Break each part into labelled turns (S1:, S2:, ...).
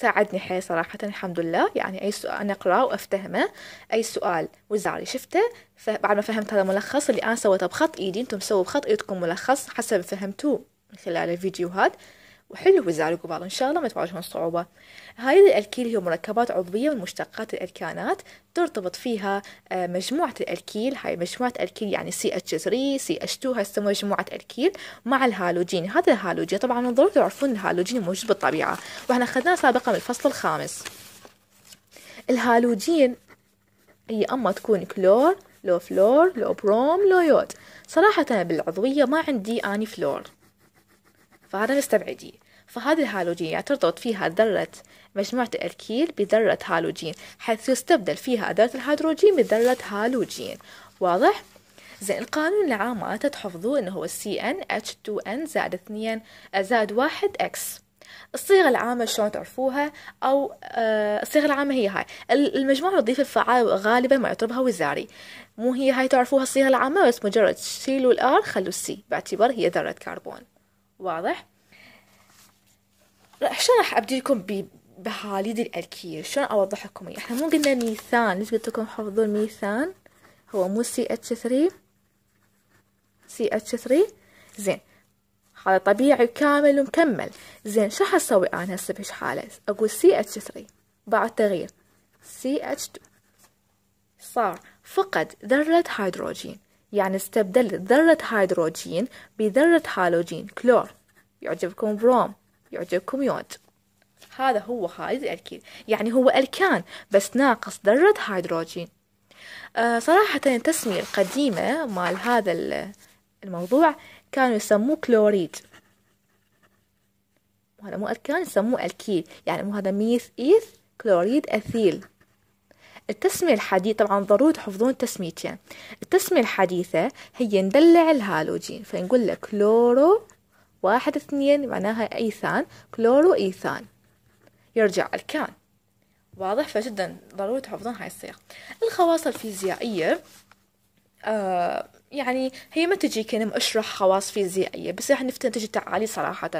S1: ساعدني حيل صراحة الحمد لله يعني أي سؤال أنا أقرأه وأفتهمه أي سؤال وزاري شفته بعد ما فهمت هذا الملخص اللي أنا سويته بخط إيدي أنتم سووا بخط إيدكم ملخص حسب فهمتوه من خلال الفيديوهات وحلو وزعل القبال إن شاء الله ما تواجهون صعوبة هاي الألكيل هي مركبات عضوية من مشتقات الألكانات ترتبط فيها آه، مجموعة الألكيل هاي مجموعة ألكيل يعني سي اتش 3 سي اتش 2 هاي مجموعة ألكيل مع الهالوجين هذا الهالوجين طبعا من ضروري تعرفون الهالوجين موجود بالطبيعة واحنا أخذناه سابقا من الفصل الخامس الهالوجين هي أما تكون كلور لو فلور لو بروم لو يود صراحة بالعضوية ما عندي آني فلور فهذا مستبعديه فهذه الهالوجين ترتبط فيها ذرة مجموعة الكيل بذرة هالوجين حيث يستبدل فيها ذرة الهيدروجين بذرة هالوجين واضح؟ زين القانون العام ما تحفظوه انه هو CnH2n زائد 2 زائد 1 x الصيغة العامة شلون تعرفوها أو آه، الصيغة العامة هي هاي المجموعة الوظيفة الفعالة غالبا ما يطلبها وزاري مو هي هاي تعرفوها الصيغة العامة بس مجرد شيلوا الآر خلوا السي باعتبار هي ذرة كربون واضح؟ شلون راح ابدي لكم بهاليد الالكيه شلون اوضح لكم احنا مو قلنا ميثان ليش قلت لكم حفظوا الميثان هو مو سي اتش 3 سي اتش 3 زين هذا طبيعي كامل ومكمل زين شو حسوي انا هسه بهش حاله اقول سي اتش 3 بعد تغيير سي اتش 2 صار فقد ذرة هيدروجين يعني استبدلت ذرة هيدروجين بذرة هالوجين كلور يعجبكم بروم يعجبكم يود هذا هو خالد الكيل يعني هو ألكان بس ناقص ذرة هيدروجين أه صراحة التسمية القديمة مال هذا الموضوع كانوا يسموه كلوريد هذا مو ألكان يسموه ألكيل يعني مو هذا ميث إيث كلوريد أثيل التسمية الحديثة طبعا ضروري تحفظون تسميتين التسمية الحديثة هي ندلع الهالوجين فنقول له كلورو واحد اثنين معناها إيثان كلورو إيثان يرجع الكان واضح فجدا ضروري تحفظون هاي الصيغ الخواص الفيزيائية آه يعني هي ما تجي كلمة اشرح خواص فيزيائية بس راح نفتن تجي تعالي صراحة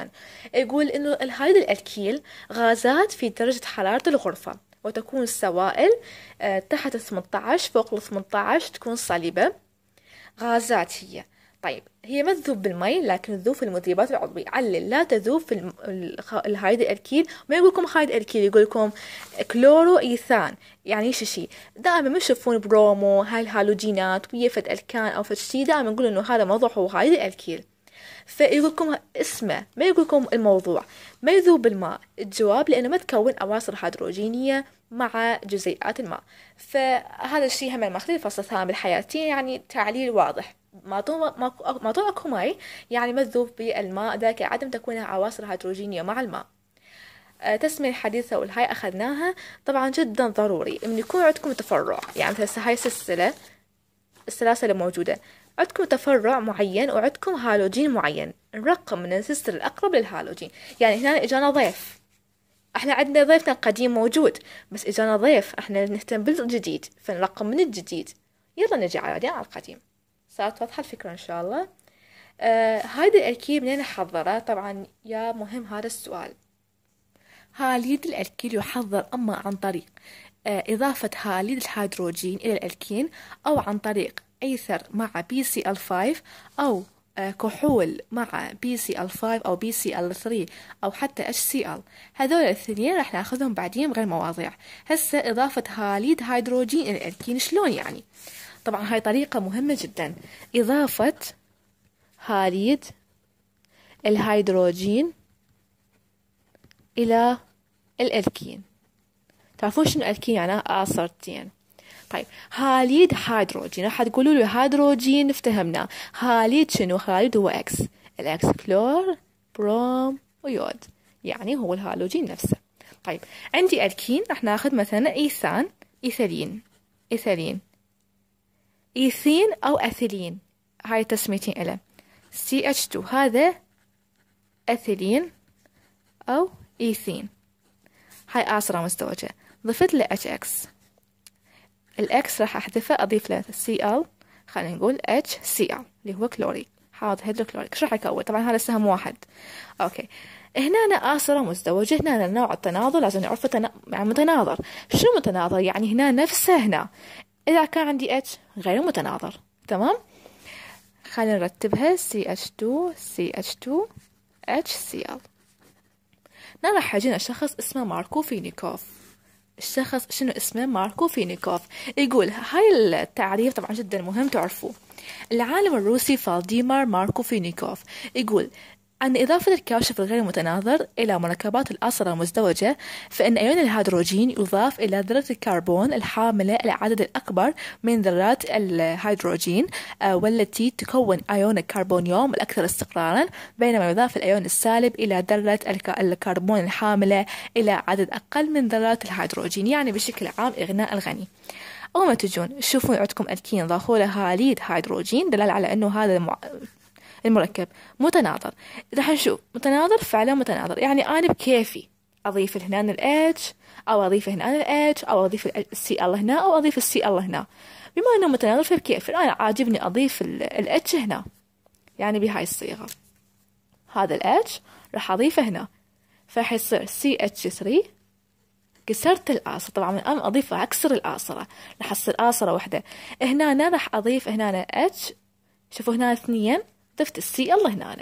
S1: يقول انه هذا الالكيل غازات في درجة حرارة الغرفة وتكون السوائل آه تحت 18 فوق 18 تكون صليبة غازات هي طيب هي ما تذوب بالمي لكن تذوب في المذيبات العضوية علل لا تذوب في الهايد الكيل ما يقول لكم هايد الكيل يقول لكم كلورو ايثان يعني ايش شي دائما ما تشوفون برومو هاي الهالوجينات ويا فد الكان او فد شي دائما نقول انه هذا موضوع هو هايد الكيل فيقول لكم اسمه ما يقول لكم الموضوع ما يذوب بالماء الجواب لانه ما تكون اواصر هيدروجينيه مع جزيئات الماء فهذا الشيء هم المخلي الفصل الثامن بالحياتية يعني تعليل واضح موضوعك معي يعني مذوب بالماء ذاك عدم تكون عواصر هيدروجينية مع الماء آه، تسمية الحديثة والهاي أخذناها طبعا جدا ضروري إنه يكون عندكم تفرع يعني مثلا هاي السلسلة السلاسل الموجودة عندكم تفرع معين وعندكم هالوجين معين نرقم من السلسلة الأقرب للهالوجين يعني هنا إجانا ضيف احنا عندنا ضيفنا القديم موجود بس اجانا ضيف احنا نهتم بالجديد فنرقم من الجديد يلا نجي على القديم صارت واضحة الفكرة إن شاء الله آه هيدا الأركيل منين أحضره طبعا يا مهم هذا السؤال هاليد الألكيل يحضر أما عن طريق آه إضافة هاليد الهيدروجين إلى الألكين أو عن طريق أيثر مع بي سي ال 5 أو آه كحول مع بي سي ال 5 أو بي سي ال 3 أو حتى اتش سي ال هذول الاثنين راح ناخذهم بعدين غير مواضيع هسه إضافة هاليد هيدروجين إلى الألكين شلون يعني طبعا هاي طريقة مهمة جدا إضافة هاليد الهيدروجين إلى الألكين تعرفون شنو ألكين يعني آصرتين طيب هاليد هيدروجين راح تقولوا له هيدروجين افتهمنا هاليد شنو هاليد هو اكس الاكس كلور بروم ويود يعني هو الهالوجين نفسه طيب عندي الكين راح ناخذ مثلا ايثان ايثالين ايثالين إيثين أو أثيلين هاي تسميتين إله CH2 هذا أثيلين أو إيثين هاي أعصرة مزدوجة ضفت له HX الأكس راح أحذفه أضيف له Cl خلينا نقول HCl اللي هو كلوري حاضر هيدروكلوريك شو راح يكون طبعا هذا سهم واحد أوكي هنا أنا آسرة مزدوجة هنا نوع التناظر لازم نعرف متناظر شو متناظر يعني هنا نفسه هنا إذا كان عندي اتش غير متناظر تمام خلينا نرتبها CH2 CH2 HCl أنا راح يجينا شخص اسمه ماركو فينيكوف الشخص شنو اسمه ماركو فينيكوف يقول هاي التعريف طبعا جدا مهم تعرفوه العالم الروسي فالديمار ماركو فينيكوف يقول عن إضافة الكاشف الغير متناظر إلى مركبات الأسرة المزدوجة فإن أيون الهيدروجين يضاف إلى ذرة الكربون الحاملة العدد الأكبر من ذرات الهيدروجين آه، والتي تكون أيون الكربونيوم الأكثر استقرارا بينما يضاف الأيون السالب إلى ذرة الكربون الحاملة إلى عدد أقل من ذرات الهيدروجين يعني بشكل عام إغناء الغني أول ما تجون تشوفون عندكم الكين ضخولة هاليد هيدروجين دلالة على أنه هذا المركب متناظر راح نشوف متناظر فعلا متناظر يعني أنا بكيفي أضيف هنا ال H أو أضيف هنا ال H أو أضيف ال C الله هنا أو أضيف ال C الله هنا بما أنه متناظر فبكيفي أنا عاجبني أضيف ال H هنا يعني بهاي الصيغة هذا ال H راح أضيفه هنا فحيصير اتش 3 كسرت الآصرة طبعا من الآن أضيفها أكسر الآصرة راح تصير آصرة واحدة هنا راح أضيف هنا H شوفوا هنا اثنين ضفت السي الله هنا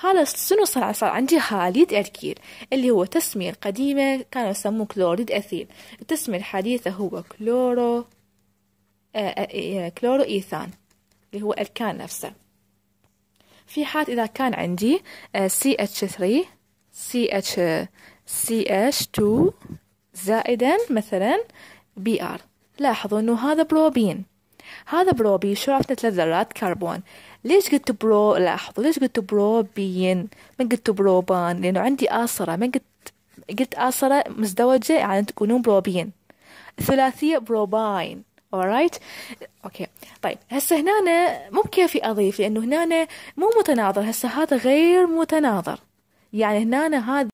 S1: هذا شنو صار صار عندي هاليد أركيل اللي هو تسمية قديمة كانوا يسموه كلوريد أثيل التسمية الحديثة هو كلورو آه، آه، آه، كلورو إيثان اللي هو الكان نفسه في حال إذا كان عندي CH3 CH 3 سي اتش زائدا مثلا ار لاحظوا أنه هذا بروبين هذا بروبين شو عرفنا ثلاث ذرات كربون ليش قلت برو لاحظ ليش قلت برو بين ما قلت برو بان لأنه عندي آصرة ما قلت قلت آصرة مزدوجة يعني تكونون بروبين الثلاثية بروباين alright اوكي طيب هسه هنا مو بكيفي اضيف لانه هنا مو متناظر هسه هذا غير متناظر يعني هنا هذا